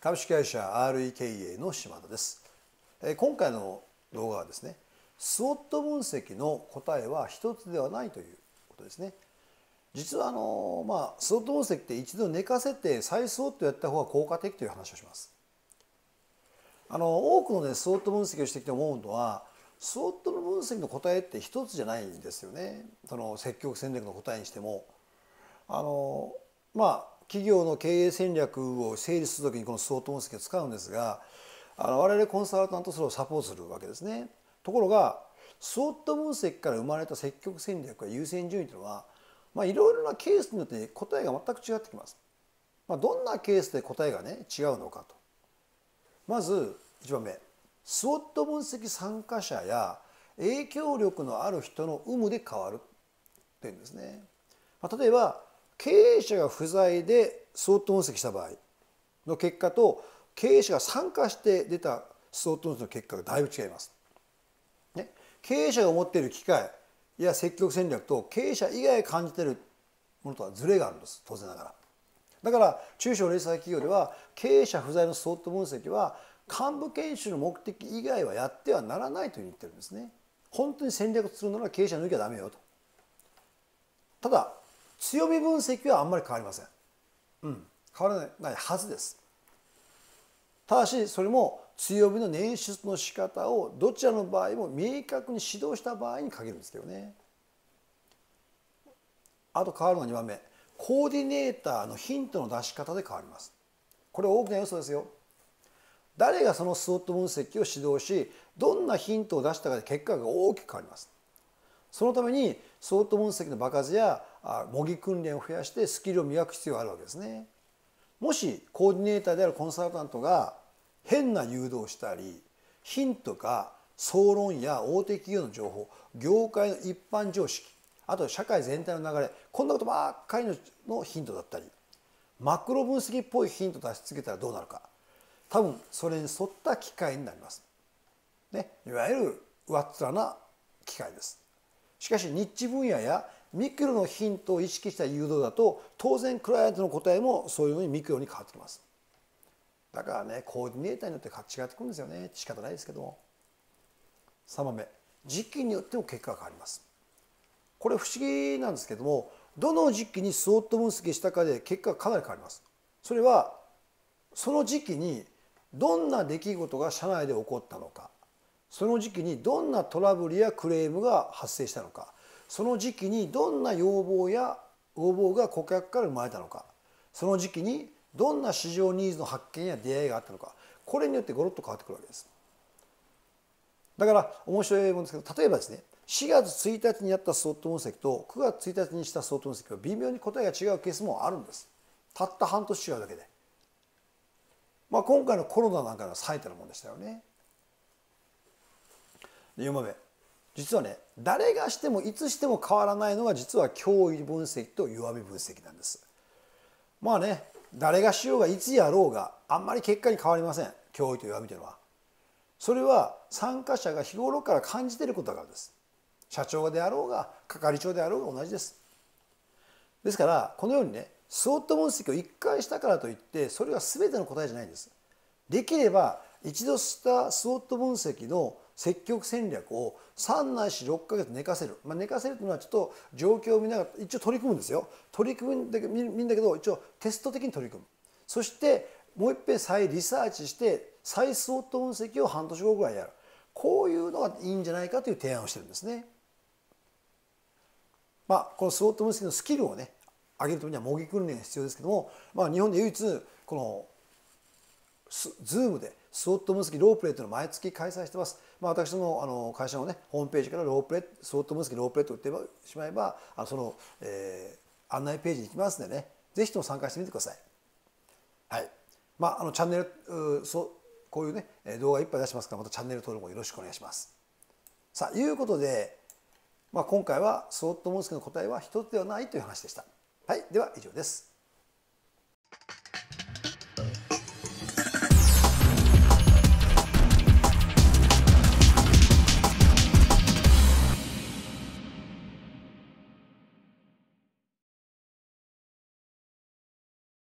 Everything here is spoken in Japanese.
株式会社 RE 経営の島田です今回の動画はですねスウォット分析の答えは一つではないということですね実はあの、まあ、スウォット分析って一度寝かせて再スウォットやった方が効果的という話をしますあの多くのねスウォット分析をしてきて思うのはスウォットの分析の答えって一つじゃないんですよねその積極戦略の答えにしてもあのまあ企業の経営戦略を整理するときにこの相当分析を使うんですがあの我々コンサルタントそれをサポートするわけですね。ところが相当分析から生まれた積極戦略や優先順位というのは、まあ、いろいろなケースによって答えが全く違ってきます。まあ、どんなケースで答えがね違うのかと。まず1番目スウォット分析参加者や影響力のある人の有無で変わるというんですね。まあ、例えば経営者が不在で相当分析した場合の結果と経営者が参加して出た相当分析の結果がだいぶ違います。ね、経営者が持っている機会や積極戦略と経営者以外が感じているものとはズレがあるんです当然ながら。だから中小零細企業では経営者不在の相当分析は幹部研修の目的以外はやってはならないというふうに言ってるんですね。本当に戦略するなら経営者抜きはダメよと。ただ強み分析はあんまり変わりません。うん、変わらないはずです。ただしそれも強みの捻出の仕方をどちらの場合も明確に指導した場合に限るんですけどね。あと変わるのは2番目コーディネーターのヒントの出し方で変わります。これ大きな要素ですよ。誰がそのスウォット分析を指導しどんなヒントを出したかで結果が大きく変わります。そのためにスウォット分析の場数や模擬訓練を増やしてスキルを磨く必要があるわけですね。もしコーディネーターであるコンサルタントが変な誘導したりヒントか総論や大手企業の情報業界の一般常識あと社会全体の流れこんなことばっかりのヒントだったりマクロ分析っぽいヒント出し続けたらどうなるか多分それに沿った機会になります。ね、いわゆる上っ面な機械です。しかしニッチ分野やミクロのヒントを意識した誘導だと当然クライアントの答えもそういうふうにミクロに変わってきますだからねコーディネーターによって違ってくるんですよね仕方ないですけども3番目時期によっても結果が変わりますこれ不思議なんですけどもどの時期にスウォット分析したかで結果がかなり変わりますそれはその時期にどんな出来事が社内で起こったのかその時期にどんなトラブルやクレームが発生したのかその時期にどんな要望や要望が顧客から生まれたのかその時期にどんな市場ニーズの発見や出会いがあったのかこれによってゴロッと変わってくるわけです。だから面白いものですけど例えばですね4月1日にやった相当分析と9月1日にした相当分析は微妙に答えが違うケースもあるんです。たった半年違うだけで。まあ、今回のコロナなんかの最たるもんでしたよね。4番目実はね誰がしてもいつしても変わらないのが実は脅威分析と弱み分析なんです。まあね誰がしようがいつやろうがあんまり結果に変わりません脅威と弱みというのは。それは参加者が日頃から感じていることだからです。社長であろうが係長であろうが同じです。ですからこのようにねスット分析を1回したからといってそれが全ての答えじゃないんです。できれば一度したスウォット分析の積極戦略を3ないし6ヶ月寝かせる、まあ、寝かせるというのはちょっと状況を見ながら一応取り組むんですよ取り組むんでみるんだけど一応テスト的に取り組むそしてもういっぺん再リサーチして再スウォット分析を半年後ぐらいやるこういうのがいいんじゃないかという提案をしてるんですね。まあ、このスウォット分析のスキルをね上げるためには模擬訓練が必要ですけども、まあ、日本で唯一このズームでスウォット分析ロープレートの毎月開催してます。まあ、私のあの会社の、ね、ホームページからロープレスウォットムスキロープレーと売ってしまえばあその、えー、案内ページに行きますんでね是非とも参加してみてください。はいまあ、あのチャンネルそうこういうね動画いっぱい出しますからまたチャンネル登録もよろしくお願いします。さあいうことで、まあ、今回はスウォット分スの答えは一つではないという話でした。はい、では以上です。